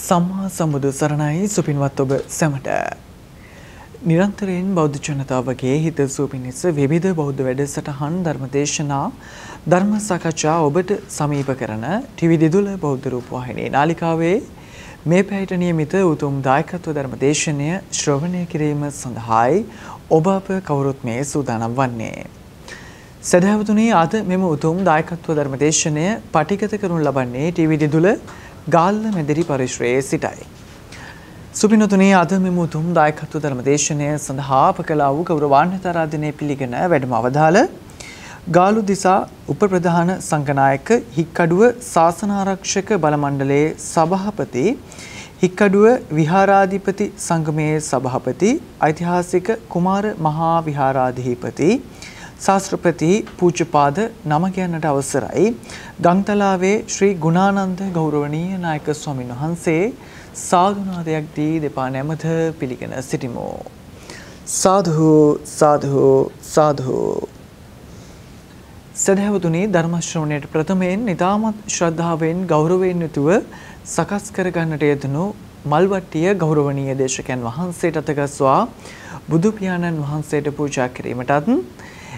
සම්මා සම්බුදු සරණයි සුපින්වත් ඔබ සැමට. නිරන්තරයෙන් බෞද්ධ ජනතාවගේ හිත සූපිනිස විවිධ බෞද්ධ වැඩසටහන් ධර්මදේශනා ධර්ම සාකච්ඡා ඔබට සමීප කරන ටිවි දිදුල බෞද්ධ රූපවාහිනී නාලිකාවේ මේ පැයට නියමිත උතුම් දායකත්ව ධර්මදේශනය ශ්‍රවණය කිරීම සඳහායි ඔබ අප කවුරුත් මේ සූදානම් වන්නේ. සදහවතුනේ අද මෙම උතුම් දායකත්ව ධර්මදේශනය පටිගත කරනු ලබන්නේ ටිවි දිදුල ගාල්ල මැදිරි පරිශ්‍රයේ සිටයි. සුපිනොතුනේ අද මෙම උතුම් දායකත්ව ධර්මදේශනය සඳහා අප කළා වූ ගෞරවාන්විතාරාධනය පිළිගෙන වැඩම අවදාළ ගාලු දිසා උපප්‍රධාන සංඝනායක හික්කඩුව ශාසනාරක්ෂක බලමණ්ඩලයේ සභාපති හික්කඩුව විහාරාධිපති සංගමයේ සභාපති ඓතිහාසික කුමාර මහා විහාරාධිපති ශාස්ත්‍රපති පූජපාද නම කියන්නට අවසරයි. ගංතලාවේ ශ්‍රී ගුණානන්ද ගෞරවනීය නායක ස්වාමීන් වහන්සේ සාධුනාදයක් දී දෙපා නැමත පිළිගෙන සිටිමෝ. සාධු සාධු සාධු සදහවතුනි ධර්මශ්‍රවණයට ප්‍රථමයෙන් නිතාමත් ශ්‍රද්ධාවෙන් ගෞරවයෙන් යුතුව සකස් කරගන්නට යෙදෙනු මල්වට්ටිය ගෞරවනීය දේශකයන් වහන්සේට අතගස්වා බුදු පියාණන් වහන්සේට පූජා කිරීමටත්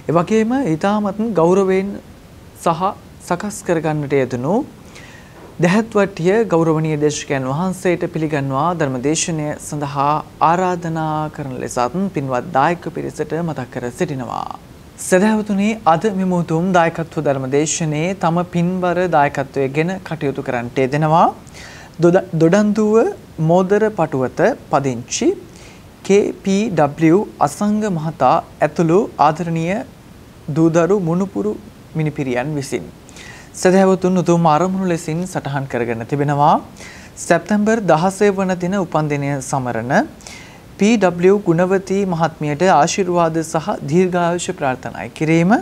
ඒ වගේම ඊටමත් ගෞරවයෙන් සහ සකස් කරගන්නට යෙදුණු දැහැත්වට්ටිය ගෞරවනීය දේශකයන් වහන්සේට පිළිගන්වා ධර්මදේශනය සඳහා ආරාධනා කරන ලෙසත් පින්වත් දායක පිරිසට මතක් කර සිටිනවා. සදහවතුනේ අද මෙම උතුම් දායකත්ව ධර්මදේශනයේ තම පින්බර දායකත්වය ගැන කටයුතු කරන්නට යෙදෙනවා. දොඩන්දුව මෝදර පටුවත පදිංචි KPW අසංග මහතා ඇතුළු ආදරණීය දූදරු මුණුපුරු මිනිපිරියන් විසින් සදහැවතුන් උතුම් අරමුණු ලෙසින් සටහන් කරගෙන තිබෙනවා සැප්තැම්බර් 16 වන දින උපන්දිනය සමරන PW ගුණවතී මහත්මියට ආශිර්වාද සහ දීර්ඝායුෂ ප්‍රාර්ථනායි කිරීම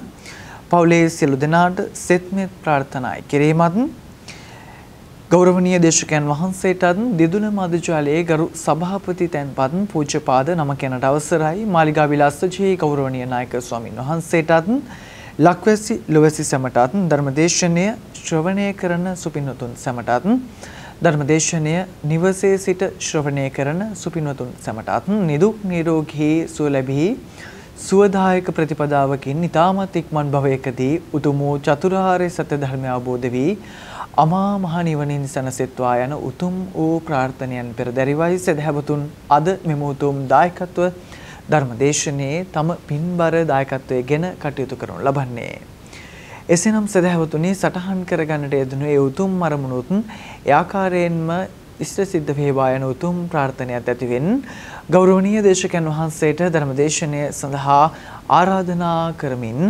පවුලේ සියලු දෙනාට සෙත්මෙත් ප්‍රාර්ථනායි කිරීමත් ගෞරවනීය දේශකයන් වහන්සේටත් දෙදුන මදජාලයේ ගරු සභාපති තැන්පත් පූජ්‍යපාද නම කෙනට අවසරයි මාලිගා විලාසජී ගෞරවනීය නායක ස්වාමින් වහන්සේටත් ලක්වැසි ලොවැසි සැමටත් ධර්මදේශනය ශ්‍රවණය කරන සුපින්වතුන් සැමටත් ධර්මදේශනය නිවසේ සිට ශ්‍රවණය කරන සුපින්වතුන් සැමටත් නිදුක් නිරෝගී සුව ලැබී සුවදායක ප්‍රතිපදාවකින් ඊ타මත් ඉක්මන් භවයකදී උතුම් චතුරාර්ය සත්‍ය ධර්මය අවබෝධ වී අමා මහ නිවනින් සැනසෙත්වා යන උතුම් වූ ප්‍රාර්ථනයන් පෙරදැරිවයි සදහැබතුන් අද මෙම උතුම් දායකත්ව ධර්මදේශනයේ තම පින්බර දායකත්වයේ ගෙන කටයුතු කරනු ලබන්නේ. එසේනම් සදහැවතුනි සටහන් කරගන්නට යෙදුණු ඒ උතුම් අරමුණුත් ඒ ආකාරයෙන්ම ඉෂ්ට සිද්ධ වේවා යන උතුම් ප්‍රාර්ථනයක් ඇතිවෙන් ගෞරවනීය දේශකයන් වහන්සේට ධර්මදේශනය සඳහා ආරාධනා කරමින්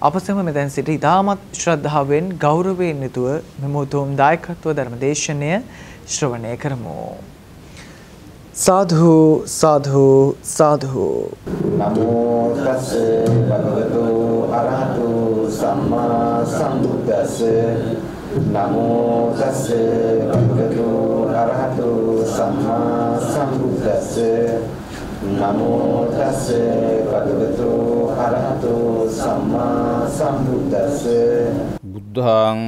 අප සැම මෙතැන් සිට ඉතාමත් ශ්‍රද්ධාවෙන් ගෞරවයෙන් යුතුව මෙම උතුම් දායකත්ව ධර්මදේශනය ශ්‍රවණය කරමු. සාධු සාධු සාධු නමෝ තස් භගවතු අරහතු සම්මා සම්බුද්දස්ස නමෝ තස් භගවතු අරහතු සම්මා සම්බුද්දස්ස නමෝ තස් භගවතු අරහතෝ සම්මා සම්බුද්දස්ස බුද්ධං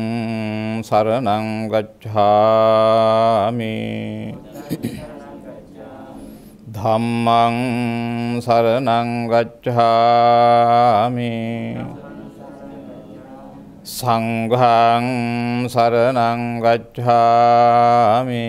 සරණං ගච්ඡාමි ධම්මං සරණං ගච්ඡාමි සංඝං සරණං ගච්ඡාමි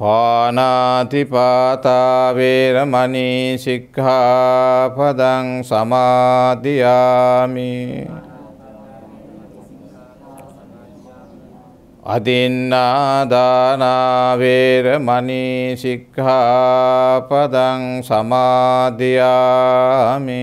පානාතිපාතාවේරමනී සික්ඛාපදං සමාධයාමි අදින්නාදානාවේරමනී සික්ඛාපදං සමාධයාමි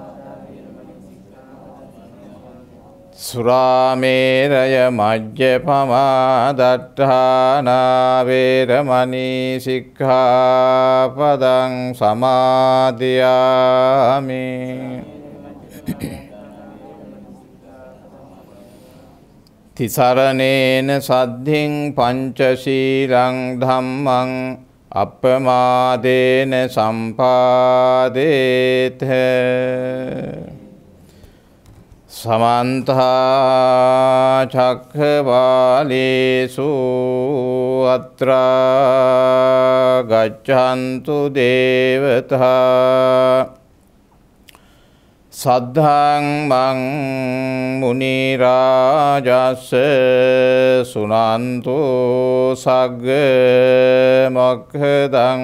සුරාමේරය මජ්්‍ය පමාදට්ඨානාවේරමනී සික්ඛාපදං සමාධයාමි තිසරණේන සද්ධින් පංචශීලං ධම්මං අපමාදේන සම්පාදේත සමන්තා චක්කවාලේසු අත්‍රා ගච්ඡන්තු දේවතා සද්ධං මං මුනි රාජස් සුනන්තු සග්ග මොක්ඛදං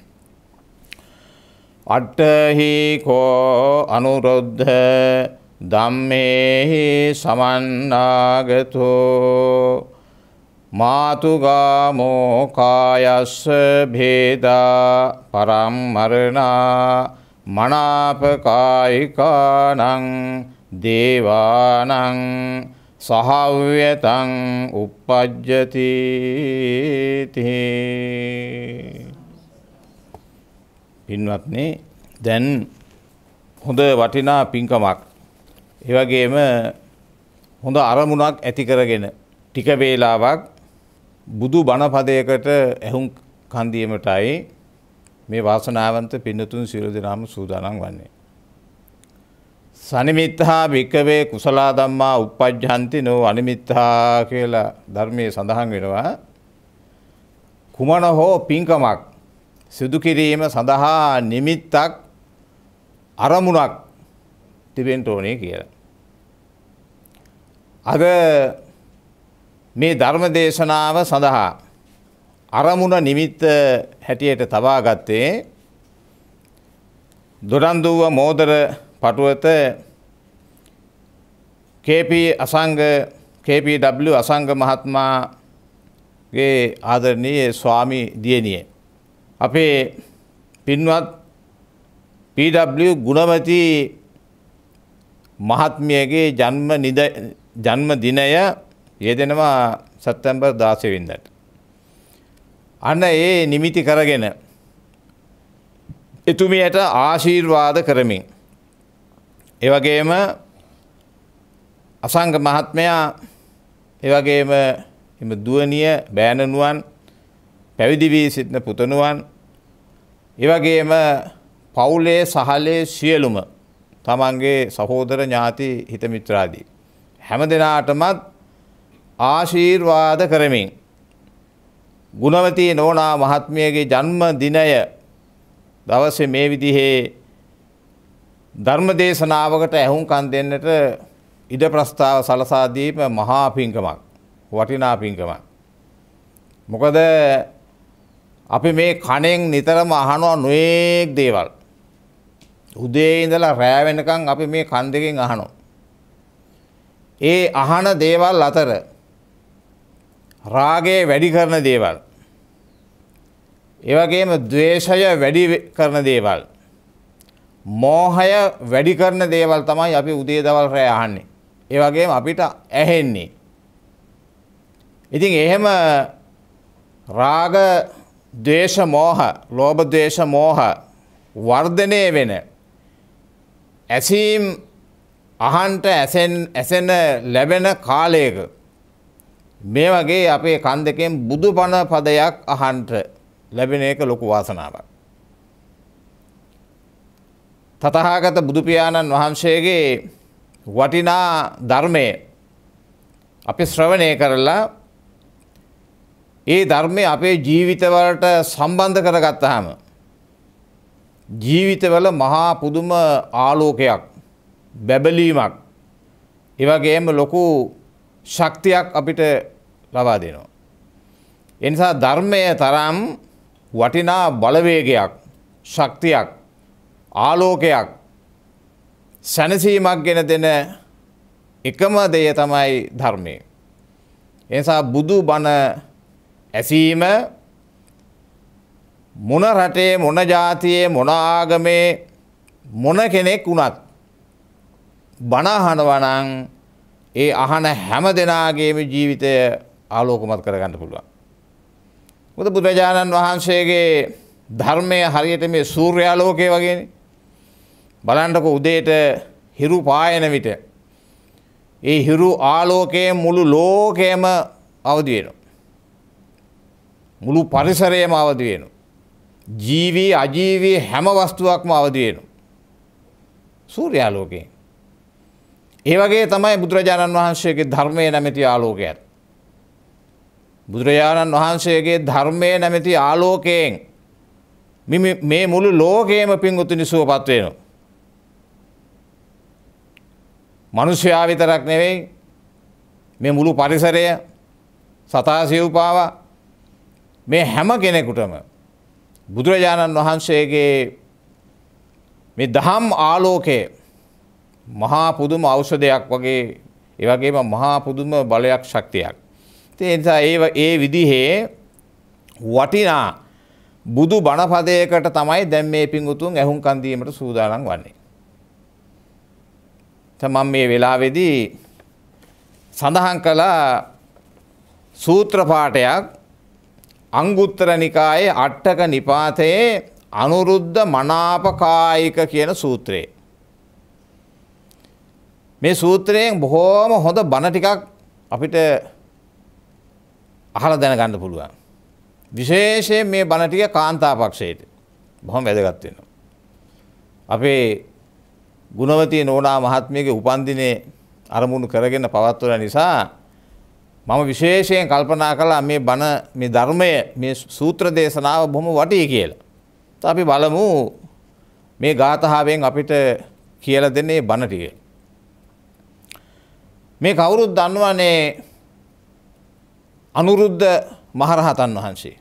අට්ටහි කෝ අනුරුද්ධ ධම්මේහි සමන්නාගතෝ මාතුගාමෝ කායස්ස භේදා පරම්මරණා මනාපකායිකානං දේවානං සහව්‍යතං උපපජ්ජතිතිහි පින්වත්නේ දැන් හොඳ වටිනා පින්කමක්. ඒවගේම හොඳ අරමුණක් ඇති කරගෙන ටික වේලාවක් බුදු බණපදයකට ඇහුම් කන්දීමටයි මේ වාසනාවන්ත පින්නතුන් සියලු දෙනාම සූදානම් වන්නේ. සනිමිත්තා භික්කවේ කුසලා ධම්මා උපජ්ජන්ති නෝ අනිමිත්තා කියලා ධර්මයේ සඳහන් වෙනවා. කුමන හෝ පින්කමක් සිදු කිරීම සඳහා නිමිත්තක් අරමුණක් තිබෙන්ට ඕනේ කියලා. අද මේ ධර්ම දේශනාව සඳහා අරමුණ නිමිත්ත හැටියට තබා ගත්තේ දොරන්දුව මෝදර පටුවත කේපී අසංග කේපීW අසංග මහත්මාගේ ආදරණීය ස්වාමි දියණිය අපේ පින්වත් පW ගුණවති මහත්මියගේ ජන්ම නිද ජන්ම දිනය යෙදෙනවා සැප්තැම්බර් 16 වෙනිදාට. අන්න ඒ නිමිති කරගෙන එතුමියට ආශිර්වාද කරමින් ඒ වගේම අසංග මහත්මයා ඒ වගේම එම දුවනිය බෑනනුවන් පැවිදි වී සිටින පුතණුවන් ඒවගේම පවුලේ සහලේ සියලුම තමන්ගේ සහෝදර ඥාති හිතමිත්‍රාදී. හැම දෙනාටමත් ආශීර්වාද කරමින්. ගුණවති නෝනා මහත්මියගේ ජන්ම දිනය දවස මේ විදිහේ ධර්ම දේශනාවකට ඇහුම්කන් දෙන්නට ඉඩ ප්‍රස්ථාව සලසාදීම මහා පිංකමක් වටිනා පිංකමක්. මොකද අපි මේ කණෙන් නිතරම අහනවා නොයෙක් දේවල්. උදේ ඉඳලා රෑ වෙනකන් අපි මේ කන් දෙකෙන් අහනවා. ඒ අහන දේවල් අතර රාගය වැඩි කරන දේවල්. ඒ වගේම ද්වේෂය වැඩි කරන දේවල්. මෝහය වැඩි කරන දේවල් තමයි අපි උදේ දවල් රෑ අහන්නේ. ඒ වගේම අපිට ඇහෙන්නේ. ඉතින් එහෙම රාග දේශ මෝහ ලෝබදේශ මෝහ වර්ධනය වෙන ඇසීම් අහන්ට ඇසෙන ලැබෙන කාලයක මේ වගේ අපේ කන් දෙකෙන් බුදු පණ පදයක් අහන්ට ලැබෙන එක ලොකු වාසනාවක්. තතහාගත බුදුපියාණන් වහන්සේගේ වටිනා ධර්මය අපි ශ්‍රවණය කරලා ඒ ධර්මය අපේ ජීවිතවලට සම්බන්ධ කරගත්තාම ජීවිතවල මහා පුදුම ආලෝකයක් බැබලීමක් ඒ වගේම ලොකු ශක්තියක් අපිට ලබා දෙනවා. ඒ නිසා ධර්මය තරම් වටිනා බලවේගයක් ශක්තියක් ආලෝකයක් සැනසීමක් ගෙන දෙන එකම දෙය තමයි ධර්මය. එනිසා බුදු බණ ඇසීම මොන රටේ මොන ජාතියේ මොන ආගමේ මොන කෙනෙක් වුණත් බණහනවනං ඒ අහන හැම දෙනාගේම ජීවිතය ආලෝකමත් කරගන්න පුළුවන්. මුද බුදුරජාණන් වහන්සේගේ ධර්මය හරියට මේ සූර්යාලෝකය වගේ බලන්ටක උදේට හිරු පායන විට ඒ හිරු ආලෝකයේ මුළු ලෝකයම අවදි වෙනවා. මුළු පරිසරයම අවදි වෙනු. ජීවී අජීවී හැම වස්තුවක්ම අවදි වෙනු. සූර්යාලෝකයෙන්. ඒ වගේ තමයි බුදුරජාණන් වහන්සේගේ ධර්මය නැමැති ආලෝකයත්. බුදුරජාණන් වහන්සේගේ ධර්මය නැමැති ආලෝකයෙන් මේ මුළු ලෝකයේම පින්වුතුනි සුවපත් වෙනවා. මිනිස්යා විතරක් නෙවෙයි මේ මුළු පරිසරය සතා සිව්පාවා මේ හැම කෙනෙකුටම බුදුරජාණන් වහන්සේගේ මේ දහම් ආලෝකය මහා පුදුම ඖෂධයක් වගේ ඒ වගේම මහා පුදුම බලයක් ශක්තියක්. ඒ නිසා ඒ ඒ විදිහේ වටිනා බුදු බණපදයකට තමයි දැන් මේ පිඟුතුන් ඇහුම්කන් දීමට සූදානම් වන්නේ. තමන් මේ වෙලාවේදී සඳහන් කළ සූත්‍ර පාඨයක් අංගුත්තර නිකායේ අට්ටක නිපාතයේ අනුරුද්ධ මනාපකායික කියන සූත්‍රයේ. මේ සූත්‍රයෙන් බොහෝම හොඳ බණ ටිකක් අපිට අහලා දැනගන්න පුළුවන්. විශේෂයෙන් මේ බණ ටික කාන්තාපක්ෂයට බොහොම වැදගත් වෙනවා. අපේ ගුණවතී නෝනා මහත්මියගේ උපන්දිනේ අරමුණු කරගෙන පවත්වන නිසා මම විශේෂයෙන් කල්පනා කළා මේ බණ මේ ධර්මය මේ සූත්‍ර දේශනාව බොහොම වටී කියලා. ත අපි බලමු මේ ගාථාවෙන් අපිට කියලා දෙන්නේ බණ ටික. මේ කවුරුත් දන්නවනේ අනුරුද්ධ මහරහතන් වහන්සේ.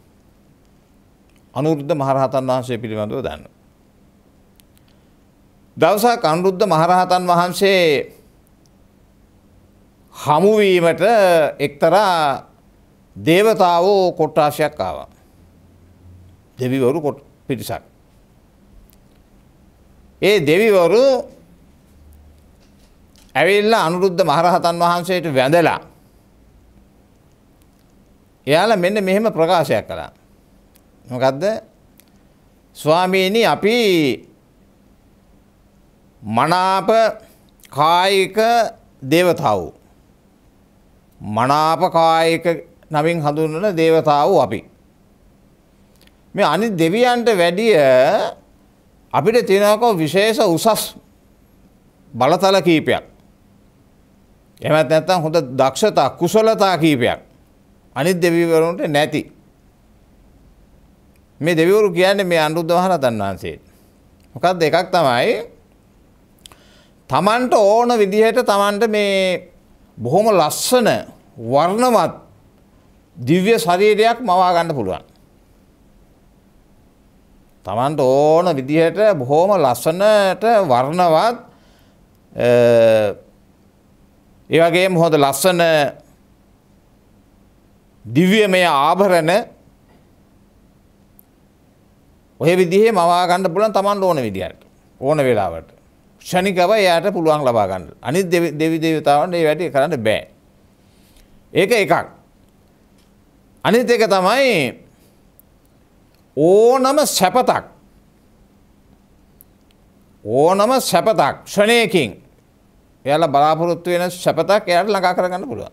අනුරුද්ධ මහරහතන් වහන්සේ පිළිබඳව දන්න. දවසක් අනුරුද්ධ මහරහතන් වහන්සේ හමුවීමට එක්තරා දේවතාවෝ කොට්ටාශයක් ආවා. දෙවිවරු පිටිසක්. ඒ දෙවිවරු ඇවිල්ල අනුරුද්ධ මහරහතන් වහන්සේට වැඳලා. එයාල මෙන්න මෙහෙම ප්‍රකාශයක් කළා. මොකක්ද ස්වාමීණී අපි මනාප කායික දේවතාවෝ. මනාපකායක නමින් හඳුන්වන දේවතාවෝ අපි. මේ අනිත් දෙවියන්ට වැඩිය අපිට තියෙනකෝ විශේෂ උසස් බලතල කීපයක්. එමත් නැත්තම් හොඳ දක්ෂතා කුසලතා කීපයක් අනිත් දෙවිවරුන්ට නැති. මේ දෙවිවරු කියන්නේ මේ අනුරුද්ධහරතන් වහන්සේට. මොකක්ද එකක් තමයි තමන්ට ඕන විදිහට තමන්ට මේ බොහොම ලස්සන වර්ණවත් දිව්‍ය ශරීරයක් මවා ගන්න පුළුවන්. තමන්ට ඕන විදිහට බොහොම ලස්සනට වර්ණවත් ඒ වගේම හොඳ ලස්සන දිව්‍යමය ආභරණ ඔය විදිහේ මවා ගන්න පුළුවන් තමන්ට ඕන විදිහට ඕන වෙලාවට. ෂණිකව එයාට පුළුවන් ලබා ගන්න. අනිත් දෙවි දේවතාවන්ට ඒ වැඩේ කරන්න බෑ. ඒක එකක්. අනිත් එක තමයි ඕනම සැපතක් ඕනම සැපතක් ෂණයකින් එයාලා බලාපොරොත්තු වෙන සැපතක් එයාට ළඟා කරගන්න පුළුවන්.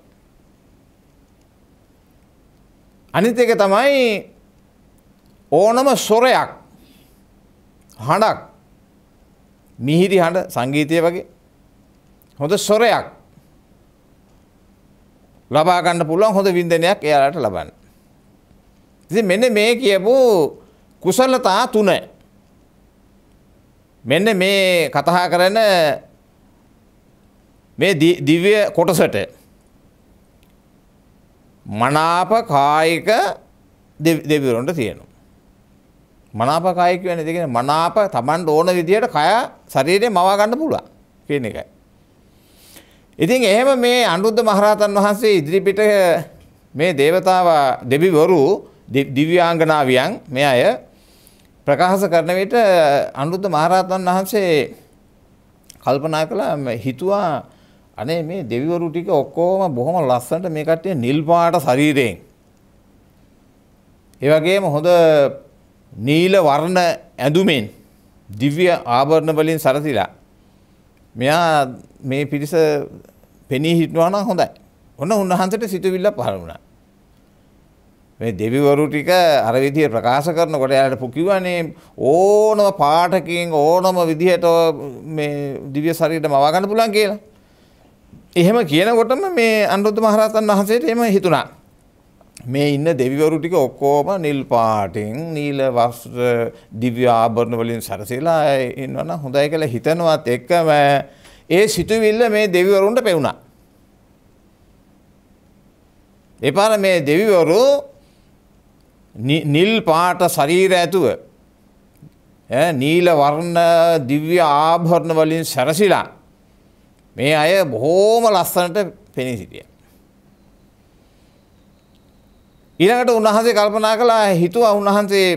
අනිත් එක තමයි ඕනම සොරයක් හඬක් මිහිරි හඬ සංගීතය වගේ හොඳ ස්වරයක් ලබා ගන්න පුළුවන් හොඳ වින්දනයක් එයාලට ලබන්න. ඉතින් මෙන්න මේ කියපු කුසලතා තුන මෙන්න මේ කතා කරන මේ දිව්‍ය කොටසට මනාප කායික දෙවිවරුන්ට තියෙනවා. මනාපකාය කියන්නේ දෙකනේ මනාප Tamanට ඕන විදියට කය ශරීරේ මවා ගන්න පුළුවන් කියන එකයි. ඉතින් එහෙම මේ අනුරුද්ධ මහරහතන් වහන්සේ ඉදිරිපිට මේ దేవතාව දෙවිවරු දිව්‍යාංගනාවියන් මේ අය ප්‍රකාශ කරන විට අනුරුද්ධ මහරහතන් වහන්සේ කල්පනා කළා හිතුවා අනේ මේ දෙවිවරු ටික ඔක්කොම බොහොම ලස්සනට මේ කට්ටිය නිල් පාට ශරීරයෙන් ඒ වගේම හොඳ නීල වර්ණ ඇඳුමෙන් දිව්‍ය ආභරණ වලින් සරසිලා මෙයා මේ පිරිස පෙනී හිටනවා නම් හොඳයි. ඔන්න උන්වහන්සේට සිතුවිල්ල පහළ වුණා. මේ දෙවිවරු ටික අර විදිය ප්‍රකාශ කරනකොට එයාලට පුකිවනේ ඕනම පාඨකයෙන් ඕනම විදිහට මේ දිව්‍ය ශරීරය මවා ගන්න පුළුවන් කියලා. එහෙම කියනකොටම මේ අනුරුද්ධ මහරහතන් වහන්සේට එහෙම හිතුණා. මේ ඉන්න දෙවිවරු ටික ඔක්කොම නිල් පාටින් නිල වස්ත්‍ර දිව්‍ය ආභරණ වලින් සරසලා ඉන්නවනම් හොඳයි කියලා හිතනවත් එක්කම ඒ සිතුවිල්ල මේ දෙවිවරුන්ට පෙවුණා. එපාර මේ දෙවිවරු නිල් පාට ශරීර ඇතුව නීල වර්ණ දිව්‍ය ආභරණ වලින් සැරසිලා මේ අය බොහෝම ලස්සනට පෙනී සිටියා. ඊළඟට උන්වහන්සේ කල්පනා කළා හිතුවා උන්වහන්සේ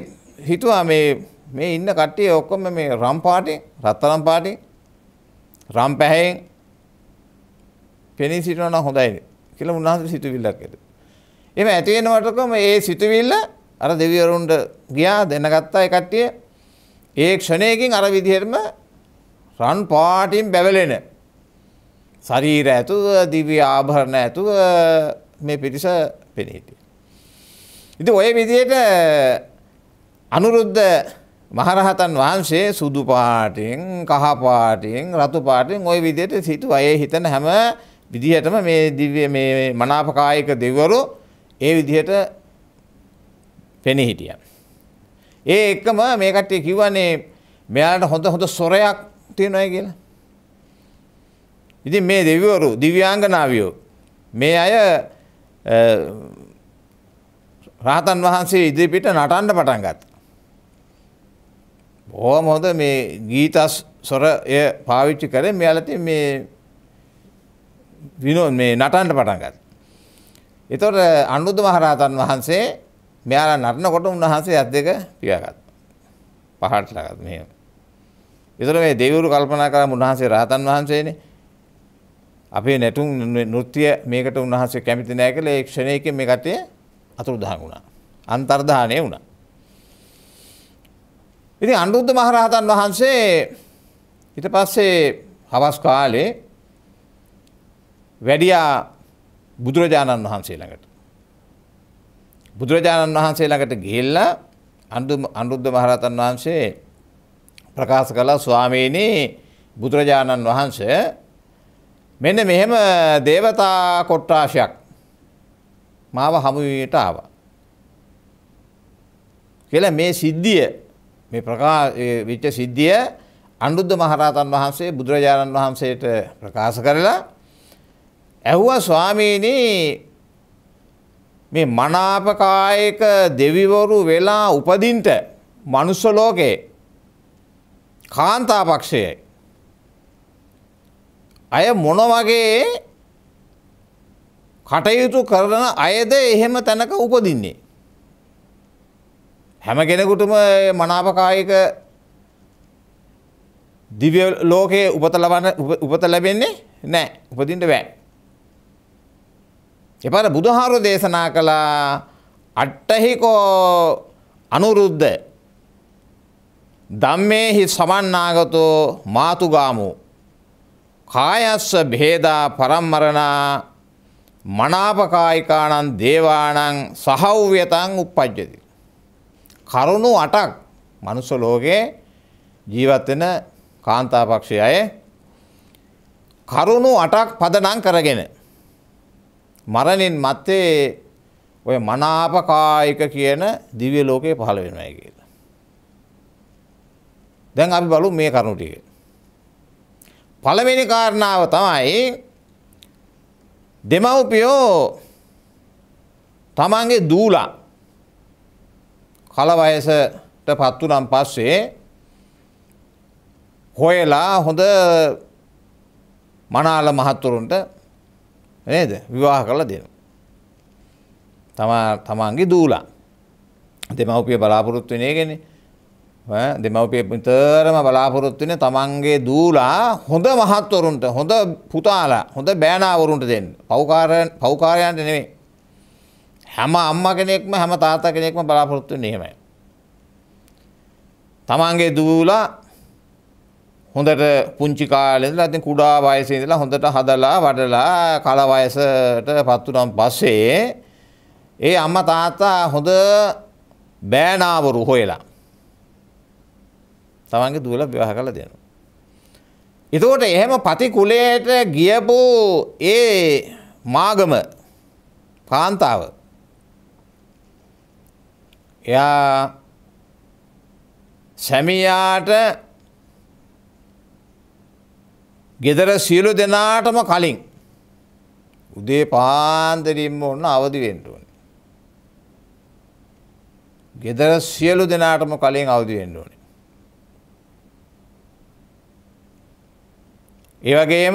හිතුවා මේ මේ ඉන්න කට්ටිය ඔක්කොම මේ රම් පාටේ රත්තරම් පාටේ රම් පැහැයෙන් පෙනී සිටිනවා නම් හොඳයි කියලා උන්වහන්සේ සිතුවිල්ලක් ඇති. එහෙම ඇති වෙනකොටම ඒ සිතුවිල්ල අර දෙවිවරුන්ට ගියා දැනගත්තා ඒ කට්ටිය. ඒ ක්ෂණයකින් අර විදිහටම රන් පාටින් බැවලෙන ශරීර ඇතුව දිව්‍ය ආභරණ ඇතුව මේ පිටිස පෙනී හිටියා. ඉතින් ওই විදිහට අනුරුද්ධ මහරහතන් වහන්සේ සුදු පාටින් කහ පාටින් රතු පාටින් ওই විදිහට සිටු අය හිතන හැම විදිහටම මේ දිව්‍ය මේ මනාපකායික දෙවිවරු ඒ විදිහට පෙනී හිටියා. ඒ එකම මේ කට්ටිය කිව්වනේ මෙයාට හොඳ හොඳ සොරයක් තියෙනවා කියලා. ඉතින් මේ දෙවිවරු දිව්‍යාංගනාවියෝ මේ අය රහතන් වහන්සේ ඉදිරිපිට නටන්න පටන් ගත්. බොහොම හොඳ මේ ගීතස් සොර එය පාවිච්චි කරේ මෙයාලති මේ විනෝන් මේ නටන්න පටන් ගත්. එතකොට අනුරුද්ධ මහරහතන් වහන්සේ මෙයාලා නටනකොට උන්වහන්සේ ඇස් දෙක පියාගත්. පහට ලගත් මෙහෙම. ඒතර මේ දෙවිවරු කල්පනා කරා උන්වහන්සේ රහතන් වහන්සේනේ. අපේ නැටුම් නෘත්‍ය මේකට උන්වහන්සේ කැමති නැහැ කියලා ඒ ක්ෂණයකින් මේ කටේ අතුරුදහන් වුණා. අන්තර්ධානය වුණා. ඉතින් අනුරුද්ධ මහරහතන් වහන්සේ ඊට පස්සේ හවස් කාලේ වැඩියා බුදුරජාණන් වහන්සේ ළඟට. බුදුරජාණන් වහන්සේ ළඟට ගිහිල්ලා අනුරුද්ධ මහරහතන් වහන්සේ ප්‍රකාශ කළා ස්වාමීනි බුදුරජාණන් වහන්සේ මෙන්න මෙහෙම දේවතා කොට්ටාශයක් මාව හමුවීමට ආවා. කියලා මේ සිද්ධිය මේ ප්‍රකාශ විච්ච සිද්ධිය අනුරුද්ධ මහරහතන් වහන්සේ බුදුරජාණන් වහන්සේට ප්‍රකාශ කරලා ඇහුවා ස්වාමීනි මේ මනාපකායක දෙවිවරු වෙලා උපදින්ට මනුස්ස ලෝකේ කාන්තාපක්ෂයයි අය මොන වගේ කටයුතු කරන අයද එහෙම තැනක උපදින්නේ. හැම කෙනෙකුටම මනාපකායක දිව්‍ය ලෝකයේ උපත ලබන උපත ලැබෙන්නේ නැහැ. උපදින්න බෑ. එපාර බුදුහාරු දේශනා කළා අට්ඨහිකෝ අනුරුද්ධ ධම්මේහි සමන්නාගතෝ මාතුගාමෝ කායස්ස භේදා පරම්මරණා මනාපකායිකානන් දේවානං සහව්‍යතන් උපපජ්ජති. කරුණු අටක් මනුස්ස ලෝකයේ ජීවත්වෙන කාන්තාපක්ෂය අය කරුණු අටක් පදනං කරගෙන. මරණින් මත්තේ ඔය මනාපකායික කියන දිව්‍ය ලෝකයේ පහළ වෙනයි කියලා. දැන් අපි බලු මේ කරුණු ටික. පළවෙනි කාරණාව තමයි දෙමව්පියෝ තමන්ගේ දූලා කලවයසට පත්තුනම් පස්සේ හොයලා හොඳ මනාල මහත්තුරුන්ට නේද විවාහ කරලා දෙන. තමා තමන්ගේ දූලා දෙමව්පිය බලාපොරොත්තු වෙන එකනේ. දෙමව්පිය විතරම බලාපොරොත්තු වෙන තමන්ගේ දූලා හොඳ මහත්වරුන්ට හොඳ පුතාලා හොඳ බෑනාවරුන්ට දෙන්න. පවුකාර පවුකාරයන්ට නෙමෙයි. හැම අම්මා කෙනෙක්ම හැම තාත්තා කෙනෙක්ම බලාපොරොත්තු වෙන්නේ එහෙමයි. තමන්ගේ දූලා හොඳට පුංචි කාලේ ඉඳලා ඉතින් කුඩා වයසේ ඉඳලා හොඳට හදලා වඩලා කල වයසටපත් උනන් පස්සේ ඒ අම්මා තාත්තා හොඳ බෑනාවරු හොයලා තමන්ගේ දුවලා විවාහ කරලා දෙනවා. එතකොට එහෙම පති කුලයට ගියපු ඒ මාගම කාන්තාව එයා සැමියාට ගෙදර සියලු දෙනාටම කලින් උදේ පාන්දරින්ම ඔන්න අවදි වෙන්න ඕනේ. ගෙදර සියලු දෙනාටම කලින් අවදි වෙන්න ඕනේ. ඒවගේම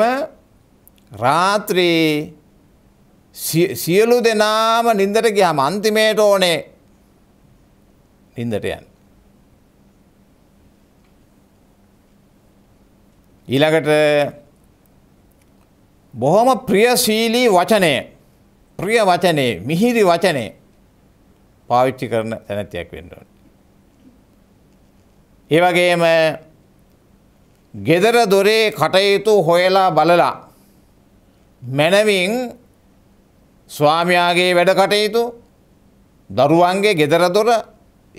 රාත්‍රී සියලු දෙනාම නින්දට ගියම අන්තිමේට ඕනේ නින්දට යන්න. ඊළඟට බොහොම ප්‍රියශීලී වචනය ප්‍රිය වචනේ මිහිරි වචනේ පාවිච්චි කරන තැනැතියක් වෙන්න ඕන. ඒ වගේම ගෙදර දොරේ කටයුතු හොයලා බලලා මැනවින් ස්වාමයාගේ වැඩ කටයුතු දරුවන්ගේ ගෙදර දොර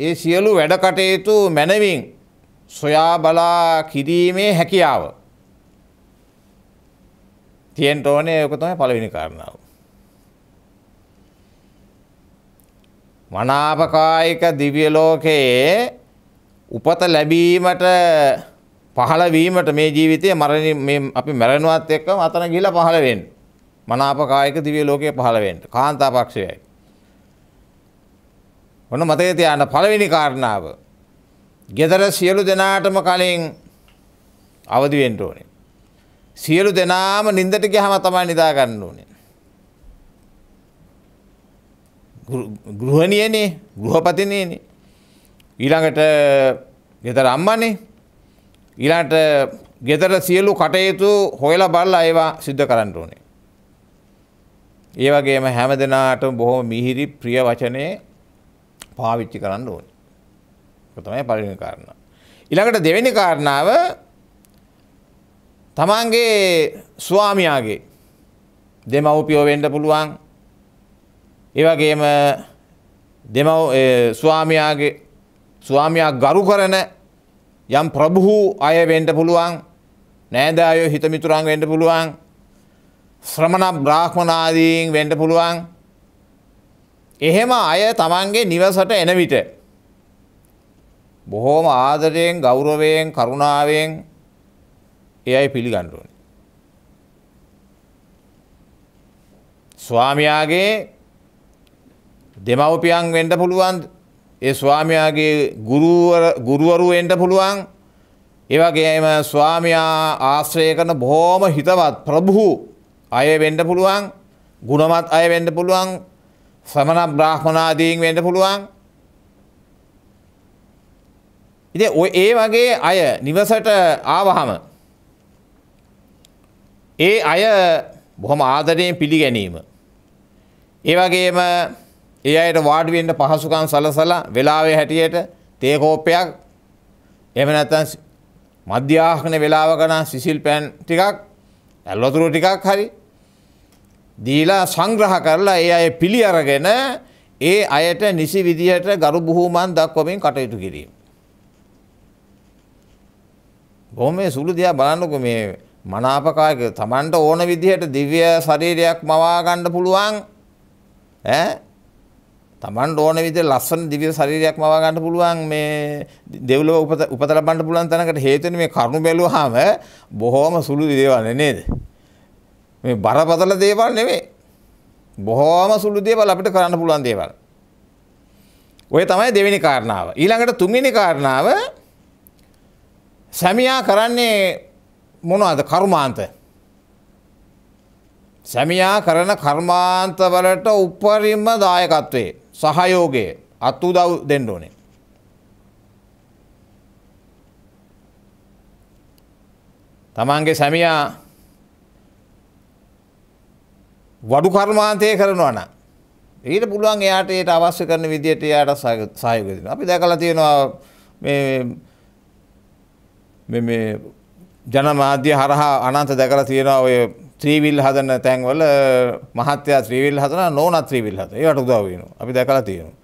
ඒ සියලු වැඩ කටයුතු මැනවින් සොයා බලා කිරීමේ හැකියාව. තියෙන්ට ඕනේ ඔක තමයි පළවෙනි කාරණාව. මනාපකායික දිව්‍ය ලෝකයේ උපත ලැබීමට පහළ වීමට මේ ජීවිතයේ මරණ මේ අපි මැරෙනවත් එක්කම අතන ගිහිලා පහළ වෙන්න. මනාප කායික දිව්‍ය ලෝකයේ පහළ වෙන්න. කාන්තාපක්ෂයයි. ඔන්න මතකයේ තියාගන්න පළවෙනි කාරණාව. gedara සියලු දෙනාටම කලින් අවදි වෙන්න ඕනේ. සියලු දෙනාම නිින්දට ගියාම තමයි නිදා ගන්න ඕනේ. ගෘහණියනේ, ගෘහපතිනේනේ. ඊළඟට ගෙදර අම්මානේ. ඊළාට ගෙදර සියලු කටයුතු හොයලා බලලා ඒවා සිද්ධ කරන්න ඕනේ. ඒ වගේම හැම දෙනාටම බොහොම මිහිරි ප්‍රිය වචනේ පාවිච්චි කරන්න ඕනේ. ඒක තමයි පළවෙනි කාරණා. ඊළඟට දෙවෙනි කාරණාව තමන්ගේ ස්වාමියාගේ දෙමව්පියෝ වෙන්න පුළුවන්. ඒ වගේම දෙමව් ස්වාමියාගේ ස්වාමියා ගරු කරන යම් ප්‍රභුහු අය වෙන්ඩ පුළුවන් නෑදායෝ හිතමිතුරන් වෙන්ඩ පුළුවන් ශ්‍රමණ බ්‍රාහ්මනාදීන් වෙන්ඩ පුළුවන් එහෙම අය තමන්ගේ නිවසට එන විට බොහෝම ආදරයෙන් ගෞරවයෙන් කරුණාවෙන් එයයි පිළිගණ්ඩුවන. ස්වාමයාගේ දෙමවපියන් වෙන්ඩ පුළුවන් ඒ ස්වාමයාගේ ගුරුවරුවෙන්ට පුළුවන් ඒවගේම ස්වාමයා ආශ්‍රය කරන බොහෝම හිතවත් ප්‍රභහු අය වෙන්ඩ පුළුවන් ගුණමත් අය වෙන්ඩ පුළුවන් සමන බ්‍රහ්මනාදීන් වෙන්ඩ පුළුවන් ඉති ඒ වගේ අය නිවසට ආවහම ඒ අය බොහොම ආදරයෙන් පිළිගැනීම ඒවගේම ඒ අයට වාඩුවෙන්ට පහසුකම් සලසලා වෙලාවේ හැටියට තේකෝප්පයක් එම නැත්තන් මධ්‍යාහන වෙලාවකන සිසිල් පැන් ටිකක් ඇල්ලොතුරු ටිකක් හරි දීලා සංග්‍රහ කරලා ඒ අය පිළි අරගෙන ඒ අයට නිසි විදිහට ගරු බුහුමන් දක්වමින් කටයුතු කිරීම. බොහොම සුළු දෙයක් බලන්නකො මේ මනාපකායක තමන්ට ඕන විදිහට දිව්‍ය ශරීරයක් මවා ගන්න පුළුවන් ඈ තමන්ට ඕන විදිහට ලස්සන දිව්‍ය ශරීරයක් මවා ගන්න පුළුවන් මේ දෙව්ලොව උපත උපත ලබන්න පුළුවන් තැනකට හේතු මේ කරුණ බැලුවාම බොහොම සුළු දේවල් නේද මේ බරපතල දේවල් නෙමෙයි බොහොම සුළු දේවල් අපිට කරන්න පුළුවන් දේවල් ඔය තමයි දෙවෙනි කාරණාව ඊළඟට තුන්වෙනි කාරණාව සැමියා කරන්නේ මොනවද කර්මාන්ත සැමියා කරන කර්මාන්ත වලට උපරිම දායකත්වයේ සහයෝගය අත් උදව් දෙන්න ඕනේ. තමන්ගේ සැමියා වඩු කර්මාන්තය කරනවා නම් ඊට පුළුවන් එයාට ඒට අවශ්‍ය කරන විදිහට එයාට සහයෝගය දෙනවා. අපි දැකලා තියෙනවා මේ මේ ජනමාධ්‍ය හරහා අනන්ත දැකලා තියෙනවා ඔය ත්‍රීවිල් හදන තැන්වල මහත්තයා ත්‍රීවිල් හදන නෝනත් ත්‍රීවිල් හදන. ඒකට උදව් වෙනවා. අපි දැකලා තියෙනවා.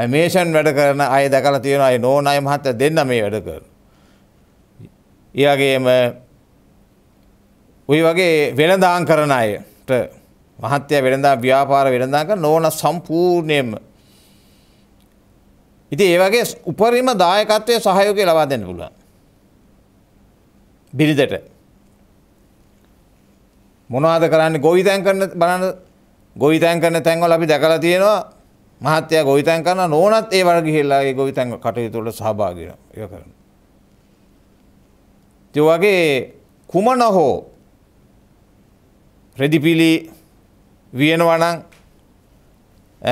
ඇමේෂන් වැඩ කරන අය දැකලා තියෙනවා. ඒ නෝන අය මහත්තයා දෙන්න මේ වැඩ කරන. ඒ වගේම ওই වගේ වෙළඳාම් කරන අයට මහත්තයා වෙළඳාම් ව්‍යාපාර වෙළඳාම් කරන නෝන සම්පූර්ණයෙන්ම ඉතින් ඒ වගේ උපරිම දායකත්වයේ සහයෝගය ලබා දෙන්න පුළුවන්. බිරිඳට මොනවාද කරන්නේ ගොවිතැන් කරන බලන්න ගොවිතැන් කරන තැන්වල අපි දැකලා තියෙනවා මහත්තයා ගොවිතැන් කරන නෝනත් ඒ වගේ ගිහිල්ලා ඒ ගොවිතැන් කටයුතු වල සහභාගී වෙනවා ඒක කරනවා. ඒ වගේ කුමන හෝ රෙදිපිලි වියනවා නම්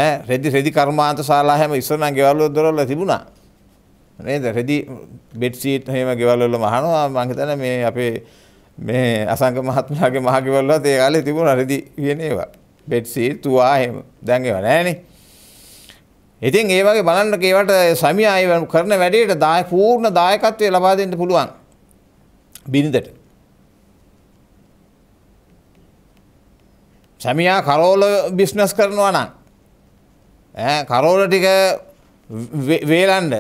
ඈ රෙදි රෙදි කර්මාන්ත ශාලා හැම ඉස්සරනම් ගෙවල් වල දොරවල් තිබුණා. නේද? රෙදි බෙඩ් සීට් එහෙම ගෙවල් වලම අහනවා මම හිතන්නේ මේ අපේ මේ අසංග මහත්මයාගේ මහගෙවල්ලත් ඒ කාලේ තිබුණා රෙදි වියන ඒවා. බෙඩ් සීට් තුවා එහෙම. දැන් ඒවා නැහනේ. ඉතින් ඒ වගේ බලන්න ඒවට සමියා ඒ කරන වැඩේට දාය පූර්ණ දායකත්වය ලබා දෙන්න පුළුවන්. බිරිඳට. සමියා කරෝල බිස්නස් කරනවා නම් ඈ කරෝල ටික වේලන්න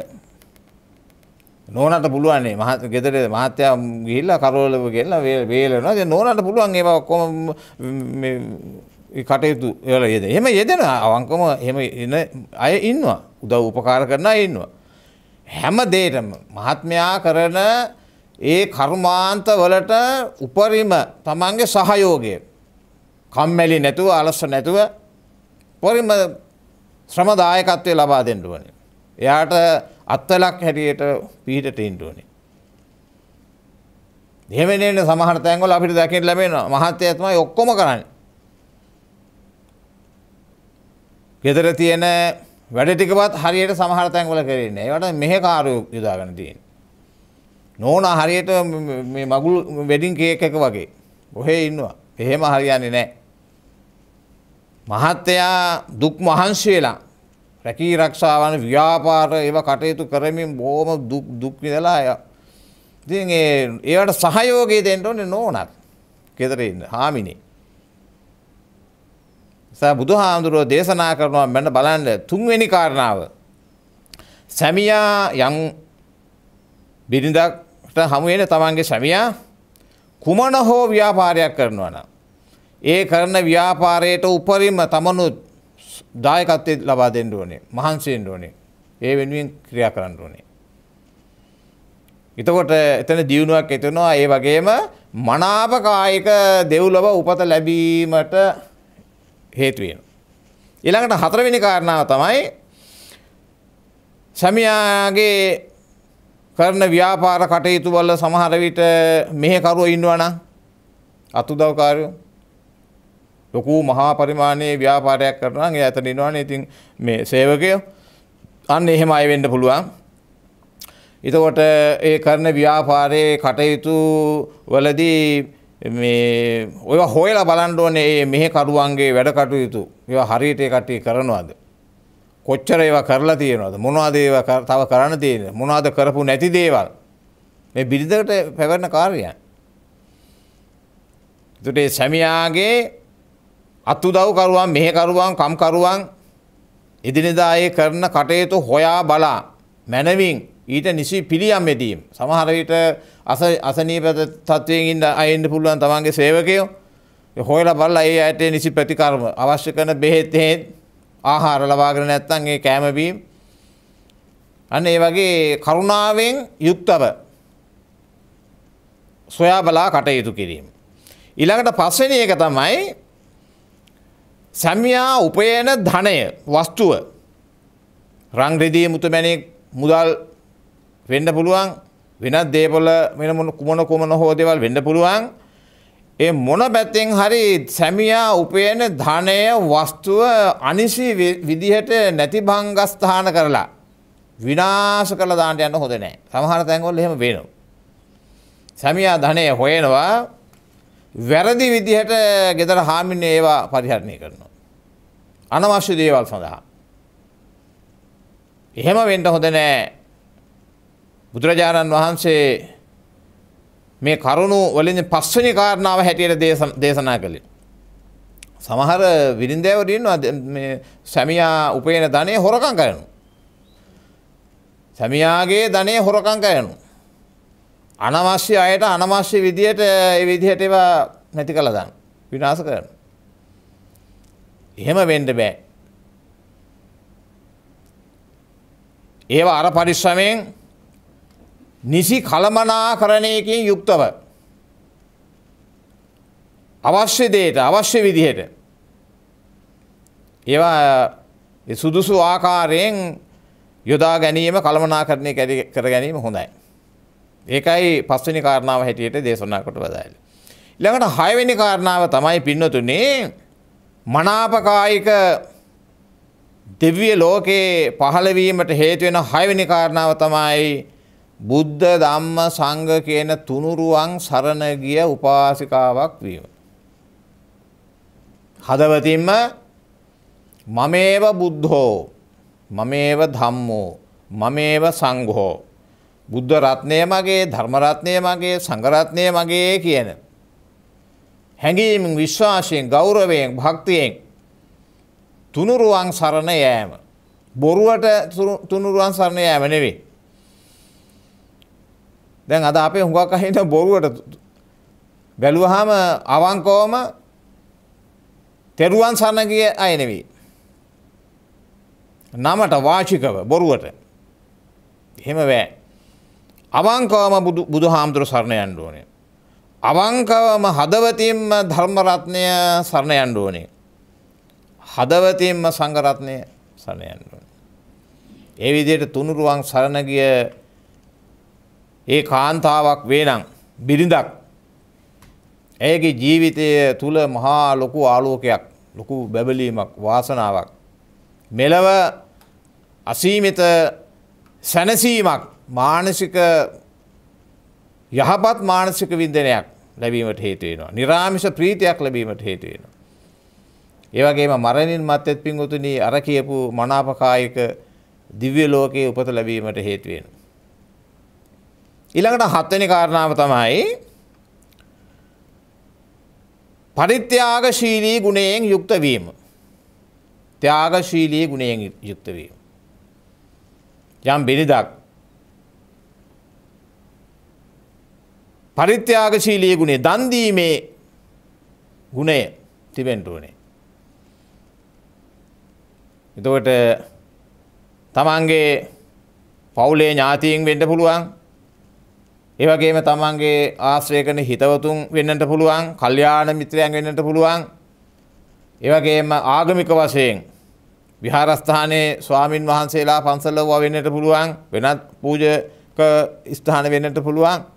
නෝනට පුළුවන් නේ මහත් ගෙදර මහත්තයා ගිහිල්ලා කරවල ගෙල්ලා වේලනවා. දැන් නෝනට පුළුවන් ඒවා ඔක්කොම මේ කටයුතු ඒවල යෙදෙන. එහෙම යෙදෙන අවංකම එහෙම එන අය ඉන්නවා. උදව් උපකාර කරන අය ඉන්නවා. හැම දෙයකම මහත්මයා කරන ඒ කර්මාන්ත වලට උපරිම තමන්ගේ සහයෝගය කම්මැලි නැතුව අලස නැතුව පරිම ශ්‍රමදායකත්වය ලබා දෙන්න ඕනේ. එයාට අත්වලක් හැටියට පිහිටට ඉන්න ඕනේ. එහෙම නෙවෙයි සමහර තැන්වල අපිට දැකෙන්න ලැබෙන මහත්ය තමයි ඔක්කොම කරන්නේ. ගෙදර තියෙන වැඩ ටිකවත් හරියට සමහර තැන්වල කරන්නේ නැහැ. ඒවට මෙහෙ කාර්යෝ යොදාගෙන තියෙන්නේ. නෝනා හරියට මේ මගුල් වෙඩින් කේක් එක වගේ. ඔහෙ ඉන්නවා. එහෙම හරියන්නේ නැහැ. මහත්යා දුක් මහන්සි වෙලා රැකී රක්ෂාවන ව්‍යාපාර ඒව කටයුතු කරමින් බොහොම දුක් දුක් විඳලා අය. ඉතින් ඒ ඒවට සහයෝගය දෙන්න ඕනේ නෝනක්. ගෙදර ඉන්න හාමිනේ. සා බුදුහාමුදුරුවෝ දේශනා කරනවා මෙන්න බලන්න තුන්වෙනි කාරණාව. සැමියා යම් බිරිඳකට හමු වෙන තමන්ගේ සැමියා කුමන හෝ ව්‍යාපාරයක් කරනවා නම් ඒ කරන ව්‍යාපාරයට උපරිම තමනුත් දායකත්වය ලබා දෙන්න ඕනේ මහන්සියෙන් ඕනේ ඒ වෙනුවෙන් ක්‍රියා කරන්න ඕනේ. එතකොට එතන දියුණුවක් ඇතිවෙනවා ඒ වගේම මනාප කායික දෙව්ලොව උපත ලැබීමට හේතු වෙනවා. ඊළඟට හතරවෙනි කාරණාව තමයි සැමියාගේ කරන ව්‍යාපාර කටයුතු වල සමහර විට මෙහෙකරුවෝ ඉන්නවා නම් අතුදව්කාරයෝ ලොකු මහා පරිමාණයේ ව්‍යාපාරයක් කරනවා නම් එයා එතන ඉනවනේ ඉතින් මේ සේවකයෝ අන්න එහෙම අය වෙන්න පුළුවන් එතකොට ඒ කරන ව්‍යාපාරයේ කටයුතු වලදී මේ ඔය හොයලා බලන්න ඕනේ මේ මෙහෙකරුවන්ගේ වැඩ කටයුතු ඒවා හරියට ඒ කට්ටිය කරනවද කොච්චර ඒවා කරලා තියෙනවද මොනවද ඒවා තව කරන්න තියෙන්නේ මොනවද කරපු නැති දේවල් මේ බිරිඳකට පැවරන කාර්යයන්. ඒකට සැමියාගේ අත්උදව්කරුවන් මෙහෙකරුවන් කම්කරුවන් එදිනෙදායේ කරන කටයුතු හොයා බලා මැනවින් ඊට නිසි පිළියම් යෙදීම් සමහර විට අසනීප තත්වයෙන් ඉන්න අයෙන්න්න පුළුවන් තමන්ගේ සේවකයෝ හොයලා බලලා ඒ අයට නිසි ප්‍රතිකර්ම අවශ්‍ය කරන බෙහෙත් හේත් ආහාර ලබාගෙන නැත්තම් ඒ කෑමබීම් අන්න ඒ වගේ කරුණාවෙන් යුක්තව සොයා බලා කටයුතු කිරීම ඊළඟට පස්වෙනි එක තමයි සැමියා උපයන ධනය වස්තුව රංග්‍රදී මුතුමැනෙක් මුදල් වෙන්න පුළුවන් වෙනත් දේපොල වෙන මොන කුමන කුමන හෝ දේවල් වෙන්න පුළුවන් ඒ මොන පැත්තෙන් හරි සැමියා උපයන ධනය වස්තුව අනිසි විදිහට නැති භංගස්ථාන කරලා විනාශ කරලා දාන්න යන්න හොඳ නැහැ. සමහර තැන්වල එහෙම වෙනවා. සැමියා ධනය හොයනවා වැරදි විදිහට ගෙදර හාමින්න ඒවා පරිහරණය කරනවා. අනවශ්‍ය දේවල් සඳහා. එහෙම වෙන්ට හොඳ නෑ බුදුරජාණන් වහන්සේ මේ කරුණු වලින් පස්වනි කාරණාව හැටියට දේශනා කළේ. සමහර විරින්දෑවරන්නවා සැමියා උපයන ධනය හොරකං කරනු. සැමියාගේ ධනය හොරකං කරනු. අනවශ්‍ය අයට අනවශ්‍ය විදියට ඒ විදිහට ඒවා නැති කළා දාන විනාශ කරන. එහෙම වෙන්න බෑ. ඒවා අර පරිශ්‍රමයෙන් නිසි කලමනාකරණයකින් යුක්තව අවශ්‍ය දේට අවශ්‍ය විදිහට ඒවා සුදුසු ආකාරයෙන් යොදා ගැනීම කළමනාකරණය කර ගැනීම හොඳයි. ඒකයි පස්වෙනි කාරණාව හැටියට දේශනා කොට වදාළේ. ඊළඟට හයවෙනි කාරණාව තමයි පින්නතුනේ මනාපකායික දිව්‍ය ලෝකේ පහළවීමට හේතු වෙන හයවෙනි කාරණාව තමයි බුද්ධ ධම්ම සංඝ කියන තුනුරුවන් සරණ ගිය උපාසිකාවක් වීම. හදවතින්ම මමේව බුද්ධෝ මමේව ධම්මෝ මමේව සංඝෝ බුද්ධ රත්නය මගේ ධර්ම රත්නය මගේ සංඝ රත්නය මගේ කියන හැඟීම් විශ්වාසයෙන් ගෞරවයෙන් භක්තියෙන් තුනුරුවන් සරණ යෑම බොරුවට තුනුරුවන් සරණ යෑම නෙවෙයි දැන් අද අපේ හුඟක් අහින බොරුවට බැලුවාම අවංකවම තෙරුවන් සරණ ගිය අය නෙවෙයි නමට වාචිකව බොරුවට එහෙම බෑ අවංකවම බුදු හාමුදුරු සරණ යන්න ඕනේ. අවංකවම හදවතින්ම ධර්මරත්නය සරණ යන්න ඕනේ. හදවතින්ම සංගරත්නය සරණ යන්න ඕනේ. ඒ විදියට තුනුරුවන් සරණ ගිය ඒ කාන්තාවක් වේනම් බිරිඳක් ඇයගේ ජීවිතය තුළ මහා ලොකු ආලෝකයක් ලොකු බැබලීමක් වාසනාවක් මෙලව අසීමිත සැනසීමක් මානසික යහපත් මානසික වින්දනයක් ලැබීමට හේතුවෙනවා. නිරාමිෂ ප්‍රීතියක් ලැබීමට හේතුවෙනවා. ඒවගේම මරණින් මත්තෙත් පින්ගුතුනි අර කියපු මනාපකායක දිව්‍ය ලෝකයේ උපත ලැබීමට හේතුවෙන. ඊළඟට හත්වනි කාරණාව තමයි පරිත්‍යාගශීලී ගුණයෙන් යුක්තවීම. ත්‍යාගශීලී ගුණයෙන් යුක්තවීම. යම් බිරිදක් පරිත්‍යාගශීලී ගුණේ දන් දීමේ ගුණය තිබෙන්න ඕනේ. එතකොට තමන්ගේ පවුලේ ඥාතීන් වෙන්න පුළුවන්. ඒ වගේම තමන්ගේ ආශ්‍රය කරන හිතවතුන් වෙන්නට පුළුවන්, කල්යාණ මිත්‍රයන් වෙන්නට පුළුවන්. ඒ වගේම ආගමික වශයෙන් විහාරස්ථානයේ ස්වාමින් වහන්සේලා පන්සල් වවා වෙන්නට පුළුවන්, වෙනත් පූජක ස්ථාන වෙන්නට පුළුවන්.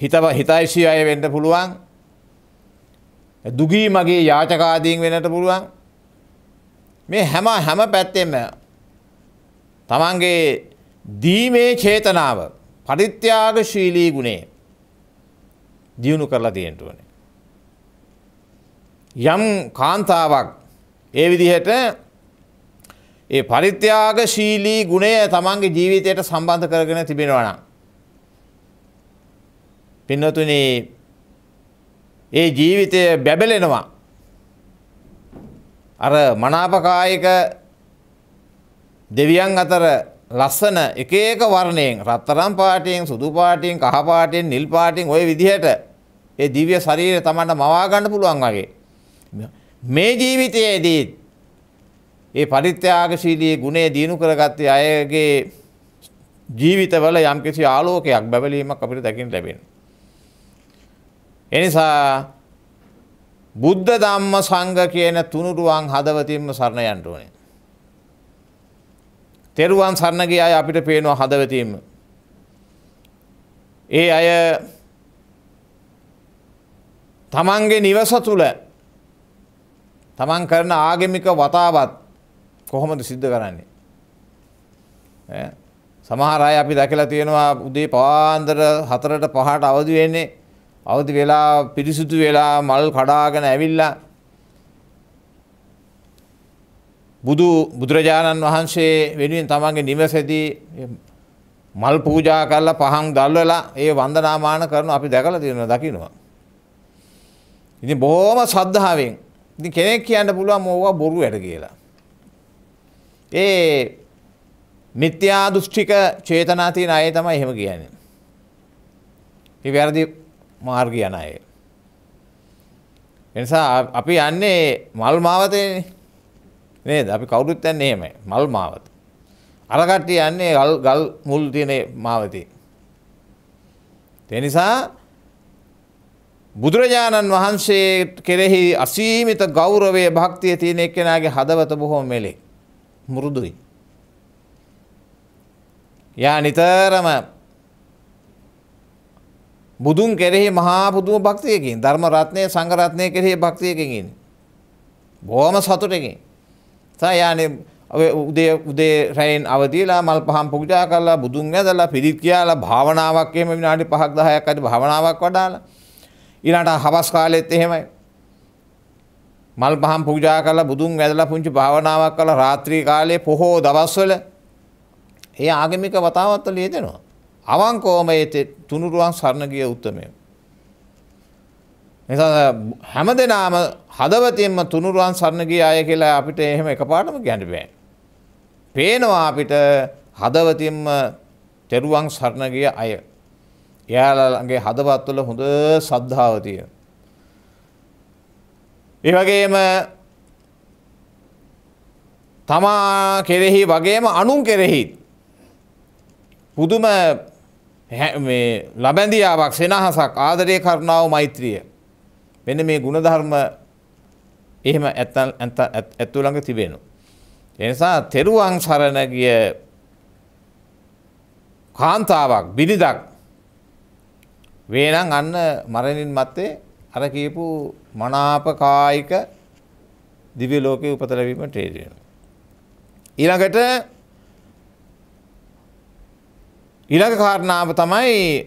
හිතව හිතයිශී අය වෙන්න පුළුවන් දුගී මගේ යාචකාදීන් වෙනට පුළුවන් මේ හැම හැම පැත්තෙම තමන්ගේ දීමේ චේතනාව පරිත්‍යාග ශීලී ගුණේ දියුණු කරලා තියෙන්ටුවන. යම් කාන්තාවක් ඒ විදිහට ඒ පරිත්‍යාග ශීලී ගුණය තමන්ගේ ජීවිතයට සම්බන්ධ කරගෙන තිබෙනවනම්. පින්නතුනි ඒ ජීවිතය බැබලෙනවා. අර මනාපකායක දෙවියන් අතර ලස්සන එක එක වර්ණයෙන් රත්තරන් පාටයෙන් සුදු පාටයෙන් කහ පාටයෙන් නිල් පාටයෙන් ওই විදිහට ඒ දිව්‍ය ශරීරය Tamanට මවා ගන්න පුළුවන් වගේ. මේ ජීවිතයේදී ඒ පරිත්‍යාගශීලී ගුණය දිනු කරගත්තේ අයගේ ජීවිතවල යම්කිසි ආලෝකයක් බැබලීමක් අපිට දකින්න ලැබෙනවා. එනිසා බුද්ධ ධම්ම සංඝ කියන තුනුරුවන් හදවතින්ම සරණ යන්න ඕනේ. තෙරුවන් සරණ ගිය අය අපිට පේනවා හදවතින්ම. ඒ අය තමන්ගේ නිවස තුල තමන් කරන ආගමික වතාවත් කොහොමද සිද්ධ කරන්නේ? සමහර අය අපි දැකලා තියෙනවා උදේ පාන්දර 4ට 5ට අවදි වෙන්නේ අවදි වෙලා පිරිසුදු වෙලා මල් කඩාගෙන ඇවිල්ලා බුදු බුදුරජාණන් වහන්සේ වෙනුවෙන් තමන්ගේ නිවසේදී මල් පූජා කරලා පහන් දැල්වලා ඒ වන්දනාමාන කරන අපි දැකලා තියෙනවා දකින්නවා. ඉතින් බොහොම ශ්‍රද්ධාවෙන් ඉතින් කෙනෙක් කියන්න පුළුවන් මොකවා බොරු වැඩ කියලා. ඒ මිත්‍යා දෘෂ්ටික චේතනා තියෙන අය තමයි එහෙම කියන්නේ. මේ වැරදි මාර්ගය යන අය. එනිසා අපි යන්නේ මල් මාවතේනේ. නේද? අපි කවුරුත් යන්නේ එහෙමයි. මල් මාවත. අර කට්ටිය යන්නේ ගල් ගල් මුල් තියෙන මාවතේ. ඒ නිසා බුදුරජාණන් වහන්සේ කෙරෙහි අසීමිත ගෞරවයේ භක්තිය තියෙන එක්කෙනාගේ හදවත බොහොම මෙලෙ. මෘදුයි. යා නිතරම බුදුන් කෙරෙහි මහා පුදුම භක්තියකින් ධර්ම රත්නය සංඝ රත්නය කෙරෙහි භක්තියකින් ඉන්නේ. බොහොම සතුටකින්. සයානේ උදේ උදේ රැයින් අවදිලා මල් පහන් පූජා කරලා බුදුන් ඇදලා පිරිත් කියලා භාවනාවක් එහෙම විනාඩි 5ක් 10ක් අද භාවනාවක් වඩාලා. ඊළඟට හවස් කාලෙත් එහෙමයි. මල් පහන් පූජා කරලා බුදුන් ඇදලා පුංචි භාවනාවක් කරලා රාත්‍රී කාලයේ පොහෝ දවස්වල ඒ ආගමික වතාවත් වල යෙදෙනවා. අවංකෝම ඒ තුනුරුවන් සරණ ගිය උත්මය. නිසා හැම දෙනාම හදවතින්ම තුනුරුවන් සරණ ගිය අය කියලා අපිට එහෙම එකපාරටම කියන්න බෑ. පේනවා අපිට හදවතින්ම තෙරුවන් සරණ ගිය අය. එයාලගේ හදවත්වල හොඳ සද්ධාව තියෙන. ඒ වගේම තමා කෙරෙහි වගේම අනුන් කෙරෙහිත් පුදුම මේ ලබැඳියාවක් සෙනහසක් ආදරය කරනාව මෛත්‍රිය. මෙන්න මේ ගුණධර්ම එහෙම ඇත්තු ළඟ තිබෙනු. එනිසා තෙරුවන් සරණ ගිය කාන්තාවක් බිරිඳක් වේනම් අන්න මරණින් මත්තේ අර කියපු මනාපකායික දිව්‍ය ලෝකයේ උපත ලැබීමට හේතු වෙනවා. ඊළඟට ඉළඟ කාරණාව තමයි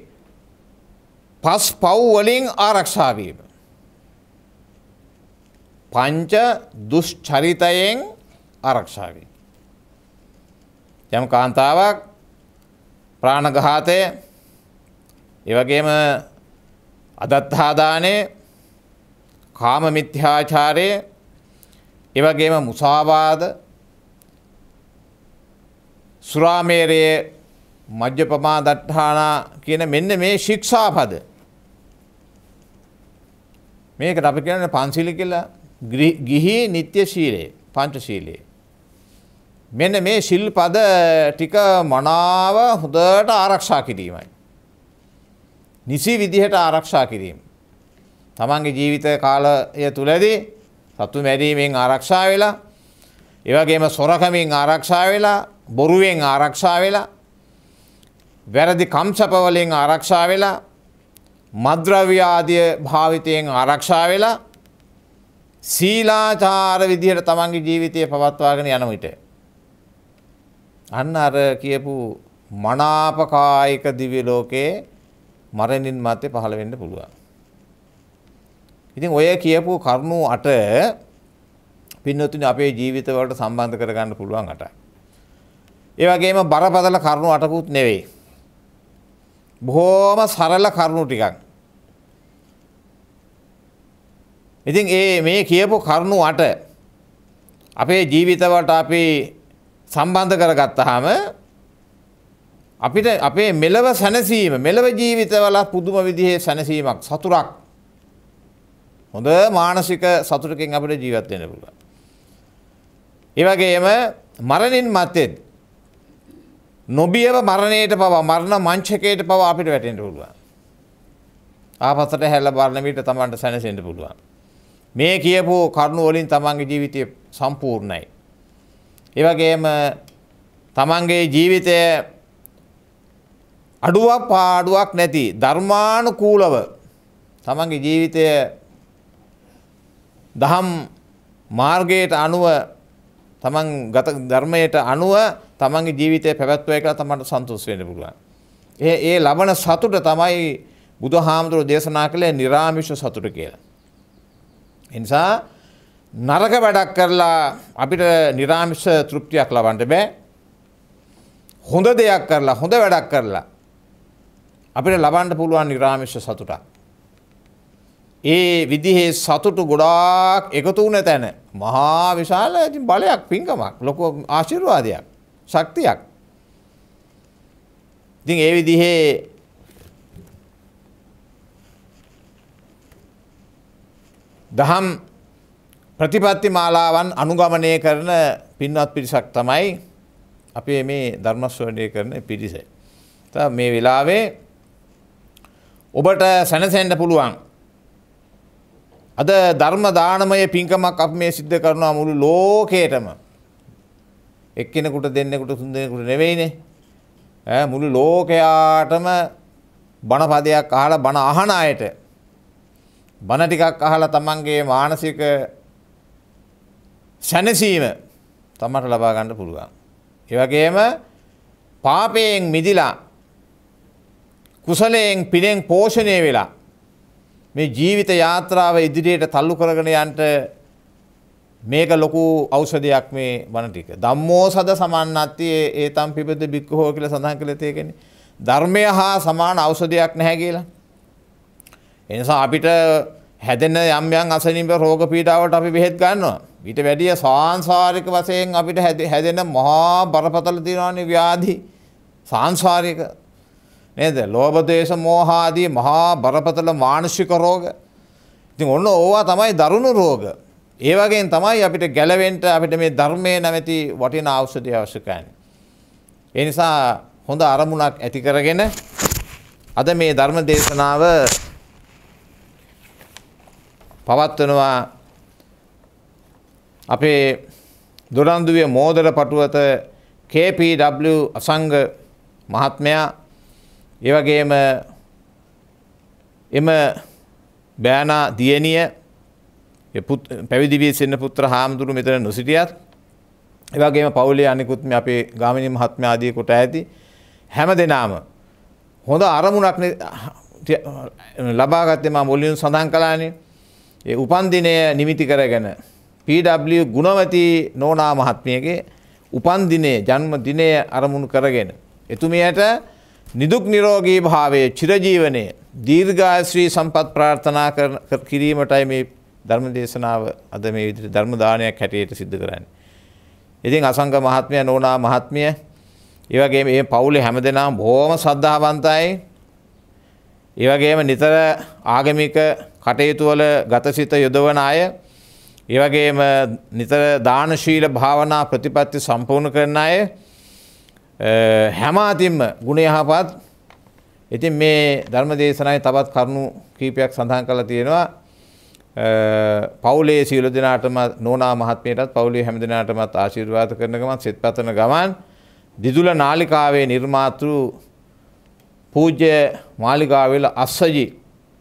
පස් පව්වලින් ආරක්ෂාවීම. පංච දුෂ්චරිතයෙන් ආරක්ෂාවී. යම් කාන්තාවක් ප්‍රාණගහාතය එවගේම අදත්හාදානය කාම මිත්‍යාචාරය එවගේම මුසාවාද සුරාමේරයේ මජ්‍යපමා දට්ඨානා කියන මෙන්න මේ ශික්ෂාපද. මේකට අපි කියන්නේ පන්සිල කියලා ගිහි නිත්‍ය ශීලයේ පංච ශීලයේ. මෙන්න මේ ශිල්පද ටික මනාව හොඳට ආරක්ෂා කිරීමයි. නිසි විදිහට ආරක්ෂා කිරීම. තමන්ගේ ජීවිත කාලය තුලදී සතු මැරීමෙන් ආරක්ෂා වෙලා, ඒ වගේම සොරකමින් ආරක්ෂා වෙලා, බොරුවෙන් ආරක්ෂා වෙලා වැරදි කම්සපවලින් ආරක්ෂා වෙලා මද්‍රව්‍ය ආදිය භාවිතයෙන් ආරක්ෂා වෙලා සීලාචාර විදිහට තමන්ගේ ජීවිතය පවත්වාගෙන යන විට අන්න අර කියපු මනාපකායික දිව්‍ය ලෝකයේ මරණින් මත්තේ පහළ වෙන්න පුළුවන්. ඉතින් ඔය කියපු කරුණු අට පින්නතුනි අපේ ජීවිතවලට සම්බන්ධ කරගන්න පුළුවන් අටයි. ඒ වගේම බරපතල කරුණු අටකුත් නෙවෙයි. බොහෝම සරල කරුණු ටිකක්. ඉතින් ඒ මේ කියපු කරුණු අට අපේ ජීවිතවලට අපි සම්බන්ධ කරගත්තාම අපිට අපේ මෙලව සැනසීම මෙලව ජීවිතවල පුදුම විදිහේ සැනසීමක් සතුටක් හොඳ මානසික සතුටකින් අපිට ජීවත් වෙන්න පුළුවන්. ඒ වගේම මරණින් මත්තේ නොබියව මරණයට පවා මරණ මංචකයට පවා අපිට වැටෙන්ට පුළුවන්. ආපසට හැල්ල බරණවිට තමන්ට සැනසෙන්ට පුළුවන්. මේ කියපු කරුණු වලින් තමන්ගේ ජීවිතය සම්පූර්ණයි. ඒවගේම තමන්ගේ ජීවිතය අඩුවක් පාඩුවක් නැති ධර්මානුකූලව තමන්ගේ ජීවිතය දහම් මාර්ගයට අනුව තමන් ගත ධර්මයට අනුව තමන්ගේ ජීවිතය පැවැත්වය කියලා තමන්ට සතුටු වෙන්න පුළුවන්. ඒ ඒ ලබන සතුට තමයි බුදුහාමුදුරෝ දේශනා කළේ निराமிෂ සතුට කියලා. ඒ නිසා නරක වැඩක් කරලා අපිට निराமிෂ තෘප්තියක් ලබන්න බෑ. හොඳ දෙයක් කරලා හොඳ වැඩක් කරලා අපිට ලබන්න පුළුවන් निराமிෂ සතුටක්. ඒ විදිහේ සතුට ගොඩාක් එකතු වුණ තැන මහා විශාල ඉතින් බලයක් පිංකමක් ලොකු ආශිර්වාදයක් ශක්තියක් ඉතින් ඒ විදිහේ දහම් ප්‍රතිපත්ති මාලාවන් අනුගමනය කරන පින්වත් පිරිසක් තමයි අපේ මේ ධර්ම ශ්‍රවණය කරන පිරිස. මේ වෙලාවේ ඔබට සැනසෙන්න පුළුවන් අද ධර්ම දානමය පින්කමක් අප මේ සිද්ධ කරනවා මුළු ලෝකේටම. එක්කෙනෙකුට දෙන්නෙකුට තුන්දෙනෙකුට නෙවෙයිනේ. ඈ මුළු ලෝකයාටම බණ පදයක් අහලා බණ අහන අයට බණ ටිකක් අහලා තමන්ගේ මානසික සැනසීම තමට ලබා ගන්න පුළුවන්. ඒ වගේම පාපයෙන් මිදිලා කුසලයෙන් පිනෙන් පෝෂණය වෙලා මේ ජීවිත යාත්‍රාව ඉදිරියට තල්ලු කරගෙන යන්ට මේක ලොකු ඖෂධයක් මේ වන ටික. ධම්මෝසද සමන්නත්ති ඒ තම් පිපද බික්කහෝ කියලා සඳහන් කළේ තේකෙන්නේ. ධර්මය හා සමාන ඖෂධයක් නැහැ කියලා. ඒ නිසා අපිට හැදෙන යම් යම් අසනීප රෝග පීඩාවට අපි බෙහෙත් ගන්නවා. ඊට වැඩිය සාංශාරික වශයෙන් අපිට හැදෙන මහා බරපතල තියෙනවානේ ව්‍යාධි. සාංශාරික නේද ලෝබදේශ මෝහාදී මහා බරපතල මානුෂික රෝග ඉතින් ඔන්න ඕවා තමයි දරුණු රෝග ඒ වගේන් තමයි අපිට ගැලවෙන්ට අපිට මේ ධර්මය නැමැති වටින අවෂධය අවශ්‍යකයන්. ඒ නිසා හොඳ අරමුණක් ඇති කරගෙන අද මේ ධර්ම දේශනාව පවත්වනවා අපේ දොරන්දුවේ මෝදර පටුවත KPW අසංග මහත්මයා ඒ වගේම එම බෑනා දියණිය පැවිදි වී සිටින පුත්‍ර හාමුදුරු මෙතන නොසිටියත් ඒ වගේම පවුලේ අනිකුත් මේ අපේ ගාමිණී මහත්මයා ආදී කොට ඇති හැම දෙනාම හොඳ අරමුණක් ලබාගත්තේ මා මුලින් සඳහන් කළානේ ඒ උපන් දිනය නිමිති කරගෙන PW ගුණවති නෝනා මහත්මියගේ උපන් දිනය ජන්ම දිනය අරමුණු කරගෙන එතුමියට නිදුක් නිරෝගී භාවය චිරජීවනය දීර්ඝාශ්‍රී සම්පත් ප්‍රාර්ථනා කිරීමටයි මේ ධර්ම දේශනාව අද මේ විදිහට ධර්ම දානයක් හැටියට සිද්ධ කරන්නේ. ඉතින් අසංග මහත්මයා නෝනා මහත්මිය ඒ වගේම මේ පවුලේ හැමදෙනාම බොහොම ශ්‍රද්ධාවන්තයි. ඒ වගේම නිතර ආගමික කටයුතු වල ගතසිත යොදවන අය ඒ වගේම නිතර දානශීල භාවනා ප්‍රතිපත්ති සම්පූර්ණ කරන අය හැමාතින්ම ගුණ යහපත් ඉතින් මේ ධර්ම දේශනාවේ තවත් කරුණු කීපයක් සඳහන් කරලා තියෙනවා පවුලේ සියලු දෙනාටම නෝනා මහත්මියටත් පවුලේ හැම දෙනාටමත් ආශිර්වාද කරන ගමන් සෙත්පතන ගමන් දිදුල නාලිකාවේ නිර්මාතෘ පූජ්‍ය මාලිගාවල අස්සජි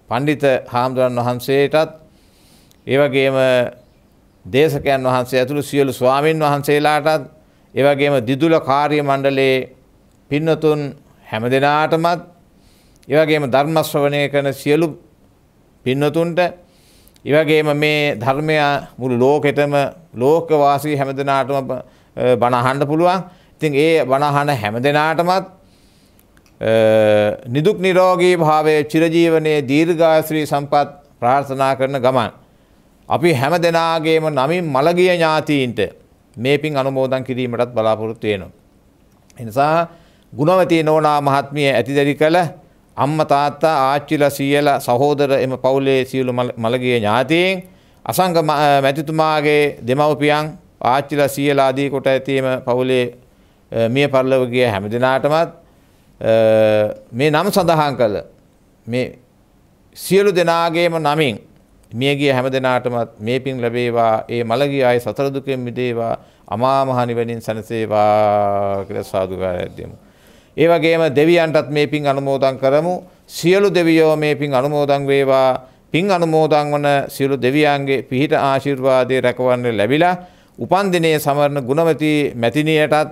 පණ්ඩිත හාමුදුරන් වහන්සේටත් ඒ වගේම දේශකයන් වහන්සේ ඇතුළු සියලු ස්වාමින් වහන්සේලාටත් ඒ වගේම දිදුල කාර්ය මණ්ඩලයේ පින්නතුන් හැමදෙනාටමත් ඒ වගේම ධර්ම ශ්‍රවණය කරන සියලු පින්නතුන්ට ඒ වගේම මේ ධර්මය මුළු ලෝකෙටම ලෝකවාසී හැමදෙනාටම බණ අහන්න පුළුවන්. ඉතින් ඒ බණ අහන හැමදෙනාටමත් නිදුක් නිරෝගී භාවයේ චිරජීවනයේ දීර්ඝාශ්‍රී සම්පත් ප්‍රාර්ථනා කරන ගමන් අපි හැමදෙනාගේම නමින් මළගිය ඥාතීන්ට මේ පින් අනුමෝදන් කිරීමටත් බලාපොරොත්තු වෙනවා. එනිසා ගුණවතී නෝනා මහත්මිය ඇතිදැරි කළ අම්ම තාත්තා ආච්චිලා සීයලා සහෝදර එම පවුලේ සියලු මළගිය ඥාතීන් අසංග මැතිතුමාගේ දෙමව්පියන් ආච්චිලා සීයලා ආදී කොට ඇති එම පවුලේ මිය පරලව ගිය හැම දිනාටමත් මේ නම් සඳහන් කළ මේ සියලු දෙනාගේම නමින් මියගිය හැම දෙනාටමත් මේ පින් ලැබේවා. ඒ මළගිය අය සතර දුකෙන් මිදේවා. අමා මහ නිවනින් සැනසේවා කියලා සාදුකාරයක් දෙමු. ඒ වගේම දෙවියන්ටත් මේ පින් අනුමෝදන් කරමු. සියලු දෙවියෝ මේ පින් අනුමෝදන් වේවා. පින් අනුමෝදන් වන සියලු දෙවියන්ගේ පිහිට ආශිර්වාදයේ රැකවන්න ලැබිලා උපන් දිනේ සමරන ගුණවති මැතිණියටත්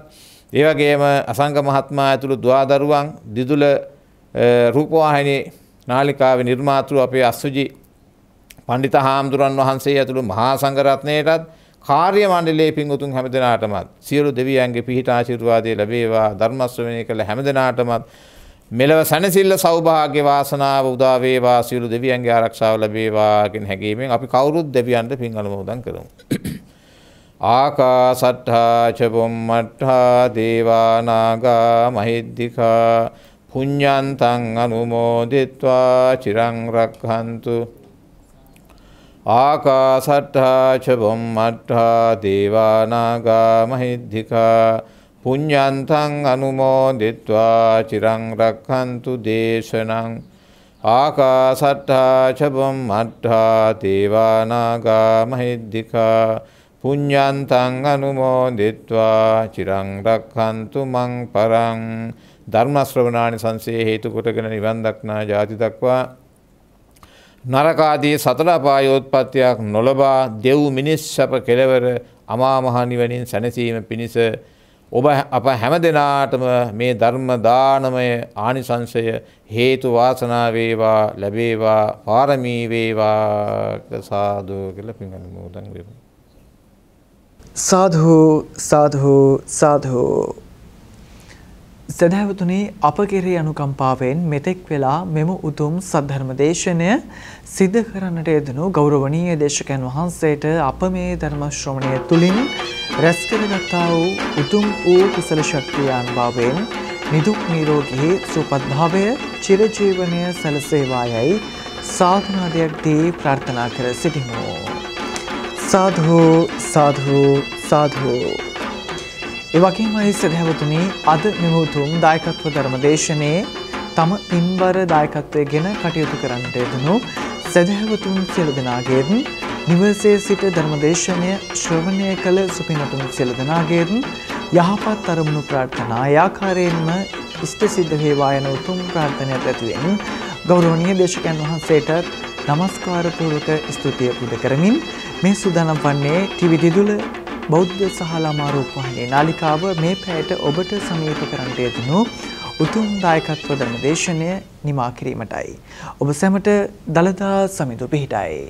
ඒ වගේම අසංග මහත්මයා ඇතුළු දුවදරුවන් දිදුල රූපවාහිනී නාලිකාවේ නිර්මාතෘ අපේ අස්සුජි පණ්ඩිත හාමුදුරන් වහන්සේ ඇතුළු මහා සංඝරත්නයටත් කාර්ය මණ්ඩලයේ පිංගුතුන් හැමදෙනාටමත් සියලු දෙවියන්ගේ පිහිට ආශිර්වාදය ලැබේවා ධර්මස්වමනය කළ හැමදෙනාටමත් මෙලව සැනසිල්ල සෞභාග්‍ය වාසනාව උදා වේවා සියලු දෙවියන්ගේ ආරක්ෂාව ලැබේවා කියන හැඟීමෙන් අපි කවුරුත් දෙවියන්ට පින් අනුමෝදන් කරමු. ආකාසට්ඨා ච බුම්මට්ඨා දේවා නාග මහිද්దికා පුඤ්ඤන්තං අනුමෝදිත්වා චිරං රක්ඛන්තු ආකාසට්ඨා ච බුම්මට්ඨා දේවානාගා මහිද්దికා පුඤ්ඤන්තං අනුමෝදිත්වා චිරං රක්ඛන්තු දේශනං ආකාසට්ඨා ච බුම්මට්ඨා දේවානාගා මහිද්దికා පුඤ්ඤන්තං අනුමෝදිත්වා චිරං රක්ඛන්තු මං පරං ධර්ම ශ්‍රවණානි සංසේ හේතු කොටගෙන නිවන් දක්නා ජාති දක්වා නරකාදී සතර අපායෝත්පත්තියක් නොලබා දෙව් මිනිස් සැප කෙලවර අමාමහනිවැනින් සැනසීම පිණිස ඔබ අප හැම දෙනාටම මේ ධර්ම දානමය ආනිසංශය හේතු වාසනා වේවා ලැබේවා පාරමී වේවා සාදු කියලා පින් අනුමෝදන් වෙමු සාධු සාධු සාධු සැදැවතුනි අප කෙරේ අනුකම්පාවෙන් මෙතෙක් වෙලා මෙම උතුම් සද්ධර්ම දේශනය සිද්ධ කරන්නට යෙදනු ගෞරවනීය දේශකයන් වහන්සේට අප මේ ධර්ම ශ්‍රවණය තුළින් රැස් කරගත්තා වූ උතුම් වූ කුසල ශක්තියන් බවෙන් නිදුක් නිරෝගී සුවපත්භාවය චිරජීවනය සැලසේවායයි සාධනාදයක් දී ප්‍රාර්ථනා කර සිටිමු. සාධෝ සාධෝ සාධෝ ඒ වගේම හිස ගැවතුනි අද මෙම උතුම් දායකත්ව ධර්ම දේශනයේ තම පින්බර දායකත්වය ගැන කටයුතු කරන්නට යෙදුණු සදහැවතුන් සියලු දෙනාගේත් නිවසේ සිට ධර්මදේශනය ශ්‍රවණය කළ සුපිනතුන් සියලු දෙනාගේත් යහපත් අරමුණු ප්‍රාර්ථනා ආකාරයෙන්ම ඉෂ්ට සිද්ධ වේවා යන උතුම් ප්‍රාර්ථනාවත් ඇතුවෙන් ගෞරවනීය දේශකයන් වහන්සේට নমස්කාර පූර්වක ස්තුතිය පුද කරමින් මේ සූදානම් වන්නේ ටිවි දිදුල බෞද්ධ සහ ළමා රූපවාහිනී නාලිකාව මේ පැයට ඔබට සමීප කරන්නට යෙදුණු උතුම් දායකත්ව ධර්ම දේශනය නිමා කිරීමටයි. ඔබ සැමට දළදා සමිඳු පිහිටයි.